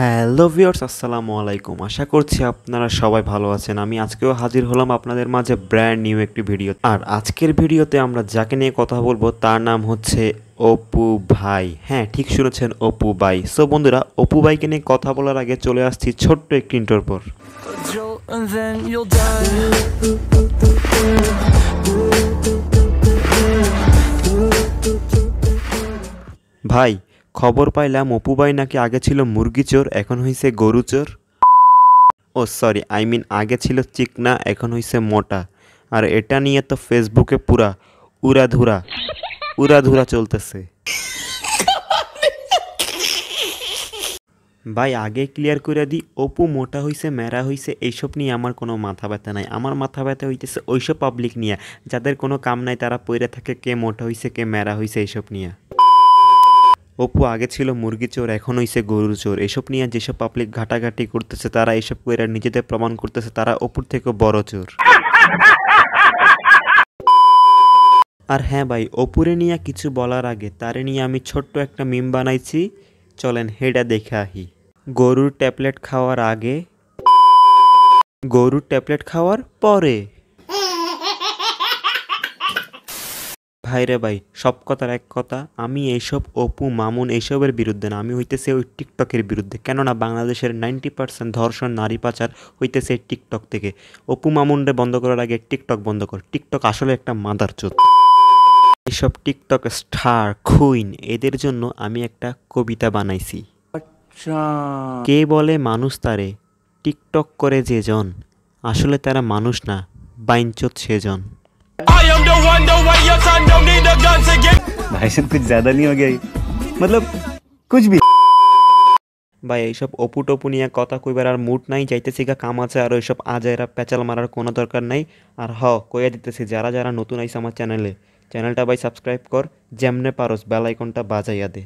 Hello viewers আসসালামু আলাইকুম আশা করছি আপনারা সবাই ভালো আছেন আমি আজকেও হাজির হলাম আপনাদের মাঝে ব্র্যান্ড নিউ একটি ভিডিও আর আজকের ভিডিওতে আমরা যাকে নিয়ে কথা বলবো তার নাম হচ্ছে অপু ভাই হ্যাঁ ঠিক শুনেছেন অপু ভাই সো বন্ধুরা অপু ভাইকে নিয়ে কথা বলার আগে চলে আসছি ছোট্ট একটি ইন্টার পর ভাই খবর পাইলাম অপুবাই নাকি আগে ছিল মুরগি চোর এখন হইছে গরু চোর ও সরি আই মিন আগে ছিল চিকনা এখন হইছে মোটা আর এটা নিয়ে তো ফেসবুকে পুরা উড়াধুরা উড়াধুরা চলতেছে ভাই আগে ক্লিয়ার করে দিই অপু মোটা হইছে মেরা হইছে এইসব নিয়ে আমার কোনো মাথা ব্যথা নাই আমার মাথা ব্যথা হইতেছে ওইসব পাবলিক নিয়ে যাদের কোনো কাম নাই তারা পইরে থাকে কে মোটা হইছে কে মেরা হইছে এইসব নিয়ে অপু আগে ছিল মুরগি চোর এখন হইছে গরুর চোর এসব নিয়ে যেসব পাবলিক ঘাটাঘাটি করতেছে তারা এসব করে নিজেদের প্রমাণ করতেছে তারা অপুর থেকেও বড় চোর আর হ্যাঁ ভাই অপুরে নিয়ে কিছু বলার আগে তারে নিয়ে আমি ছোট্ট একটা মিম বানাইছি চলেন হেডা দেখে আহি গরুর ট্যাবলেট খাওয়ার আগে গরুর ট্যাবলেট খাওয়ার পরে ভাই রে ভাই সব কথার এক কথা আমি এইসব অপু মামুন এইসবের বিরুদ্ধে না আমি হইতেছে ওই টিকটকের বিরুদ্ধে কেননা বাংলাদেশের নাইনটি পার্সেন্ট ধর্ষণ নারী পাচার হইতেছে টিকটক থেকে অপু মামুনরে বন্ধ করার আগে টিকটক বন্ধ কর টিকটক আসলে একটা মাদার চোদ এইসব টিকটক স্টার খুইন এদের জন্য আমি একটা কবিতা বানাইছি আচ্ছা। কে বলে মানুষ তারে টিকটক করে যে জন আসলে তারা মানুষ না বাইনচোদ সেজন no wonder why your son don't need a ভাই সব कुछ ज्यादा नहीं ভাই এইসব অপু টপু নিয়ে কথা কইবার আর মুড নাই যাইতেছি গা কাম আছে আর ওইসব আজাইরা প্যাচাল মারার কোনো দরকার নাই আর হ কইয়া দিতেছি যারা যারা নতুন আইস আমার চ্যানেলে চ্যানেলটা ভাই সাবস্ক্রাইব কর যেমনে পারস বেল আইকনটা বাজাইয়া দে